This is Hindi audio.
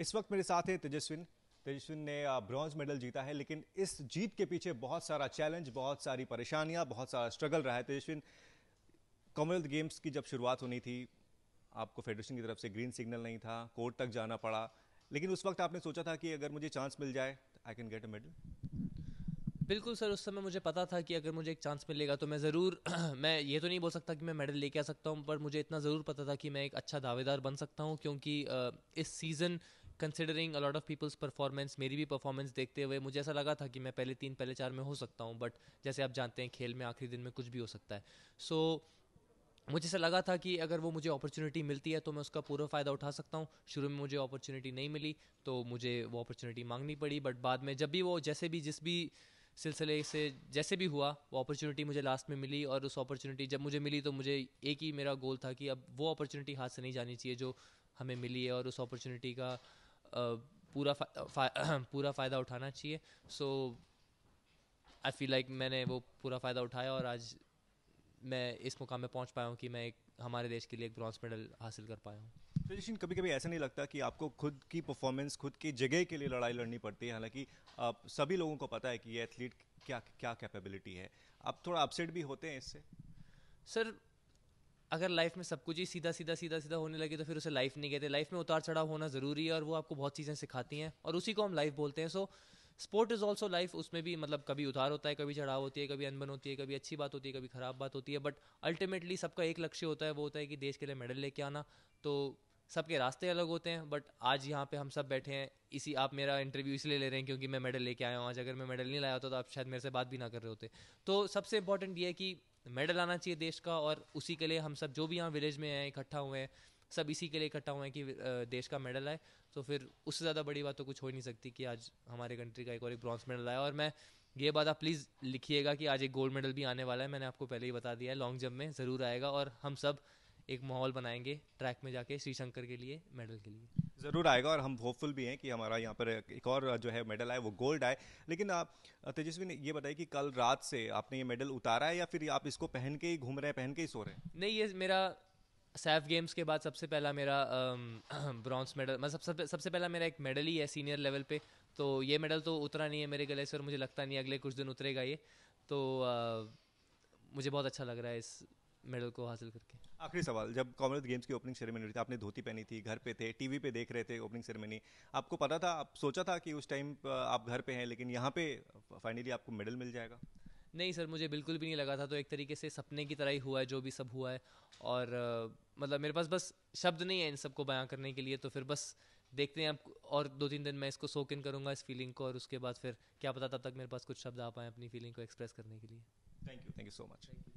इस वक्त मेरे साथ है तेजस्विन तेजस्विन ने ब्रॉन्ज मेडल जीता है लेकिन इस जीत के पीछे बहुत सारा चैलेंज बहुत सारी परेशानियां बहुत सारा स्ट्रगल रहा है तेजस्विन कॉमनवेल्थ गेम्स की जब शुरुआत होनी थी आपको फेडरेशन की तरफ से ग्रीन सिग्नल नहीं था कोर्ट तक जाना पड़ा लेकिन उस वक्त आपने सोचा था कि अगर मुझे चांस मिल जाए I can get a medal बिल्कुल सर उस समय मुझे पता था कि अगर मुझे एक चांस मिलेगा तो मैं ज़रूर मैं ये तो नहीं बोल सकता कि मैं मेडल लेके आ सकता हूँ पर मुझे इतना ज़रूर पता था कि मैं एक अच्छा दावेदार बन सकता हूँ क्योंकि इस season considering a lot of people's performance मेरी भी परफॉर्मेंस देखते हुए मुझे ऐसा लगा था कि मैं पहले तीन पहले चार में हो सकता हूँ बट जैसे आप जानते हैं खेल में आखिरी दिन में कुछ भी हो सकता है सो so, मुझे ऐसा लगा था कि अगर वो मुझे अपॉर्चुनिटी मिलती है तो मैं उसका पूरा फ़ायदा उठा सकता हूँ शुरू में मुझे अपॉर्चुनिटी नहीं मिली तो मुझे वो अपॉर्चुनिटी मांगनी पड़ी बट बाद में जब भी वो जैसे भी जिस भी सिलसिले से जैसे भी हुआ वो अपॉर्चुनिटी मुझे लास्ट में मिली और उस अपॉर्चुनिटी जब मुझे मिली तो मुझे एक ही मेरा गोल था कि अब वो अपॉर्चुनिटी हाथ से नहीं जानी चाहिए जो हमें मिली है और उस अपॉर्चुनिटी का पूरा फा, फा, पूरा फ़ायदा उठाना चाहिए सो आई फील लाइक मैंने वो पूरा फ़ायदा उठाया और आज मैं इस मुकाम में पहुंच पाया हूँ कि मैं एक हमारे देश के लिए एक ब्रॉन्ज मेडल हासिल कर पाया हूँ फिजिशियन तो कभी कभी ऐसा नहीं लगता कि आपको खुद की परफॉर्मेंस खुद की जगह के लिए लड़ाई लड़नी पड़ती है हालांकि आप सभी लोगों को पता है कि ये एथलीट क्या क्या कैपेबिलिटी है आप थोड़ा अपसेट भी होते हैं इससे सर अगर लाइफ में सब कुछ ही सीधा सीधा सीधा सीधा होने लगे तो फिर उसे लाइफ नहीं कहते लाइफ में उतार चढ़ाव होना ज़रूरी है और वो आपको बहुत चीज़ें सिखाती हैं और उसी को हम लाइफ बोलते हैं so sport is also life उसमें भी मतलब कभी उतार होता है कभी चढ़ाव होती है कभी अनबन होती है कभी अच्छी बात होती है कभी ख़राब बात होती है बट अल्टीमेटली सबका एक लक्ष्य होता है वो होता है कि देश के लिए मेडल लेके आना तो सबके रास्ते अलग होते हैं बट आज यहाँ पे हम सब बैठे हैं इसी आप मेरा इंटरव्यू इसलिए ले रहे हैं क्योंकि मैं मेडल लेके आया हूँ आज अगर मैं मेडल नहीं लाया होता तो आप शायद मेरे से बात भी ना कर रहे होते तो सबसे इंपॉर्टेंट ये है कि मेडल आना चाहिए देश का और उसी के लिए हम सब जो भी यहाँ विलेज में हैं इकट्ठा हुए हैं सब इसी के लिए इकट्ठा हुए हैं कि देश का मेडल आए तो फिर उससे ज़्यादा बड़ी बात तो कुछ हो ही नहीं सकती कि आज हमारे कंट्री का एक और एक ब्रॉन्ज मेडल आया और मैं ये बात आप प्लीज़ लिखिएगा कि आज एक गोल्ड मेडल भी आने वाला है मैंने आपको पहले ही बता दिया है लॉन्ग जंप में ज़रूर आएगा और हम सब एक माहौल बनाएंगे ट्रैक में जाके श्री शंकर के लिए मेडल के लिए ज़रूर आएगा और हम होपफुल भी हैं कि हमारा यहाँ पर एक और जो है मेडल आए वो गोल्ड आए लेकिन आप तेजस्वी ने ये बताया कि कल रात से आपने ये मेडल उतारा है या फिर आप इसको पहन के ही घूम रहे हैं पहन के ही सो रहे हैं नहीं ये मेरा सैफ गेम्स के बाद सबसे पहला मेरा ब्रॉन्ज मेडल मतलब सब, सबसे सबसे पहला मेरा एक मेडल ही है सीनियर लेवल पे तो ये मेडल तो उतरा नहीं है मेरे गले से और मुझे लगता नहीं अगले कुछ दिन उतरेगा ये तो आ, मुझे बहुत अच्छा लग रहा है इस मेडल को हासिल करके आखिरी सवाल जब कॉमनवेल्थ गेम्स की ओपनिंग सेरेमनी हुई थी आपने धोती पहनी थी घर पे थे टीवी पे देख रहे थे ओपनिंग सेरेमनी आपको पता था आप सोचा था कि उस टाइम आप घर पे हैं लेकिन यहाँ पे फाइनली आपको मेडल मिल जाएगा नहीं सर मुझे बिल्कुल भी नहीं लगा था तो एक तरीके से सपने की तरह ही हुआ है जो भी सब हुआ है और आ, मतलब मेरे पास बस शब्द नहीं है इन सबको बयां करने के लिए तो फिर बस देखते हैं आप और दो तीन दिन मैं इसको सोक इन करूंगा इस फीलिंग को और उसके बाद फिर क्या पता तब तक मेरे पास कुछ शब्द आ पाए अपनी फीलिंग को एक्सप्रेस करने के लिए thank you thank you so much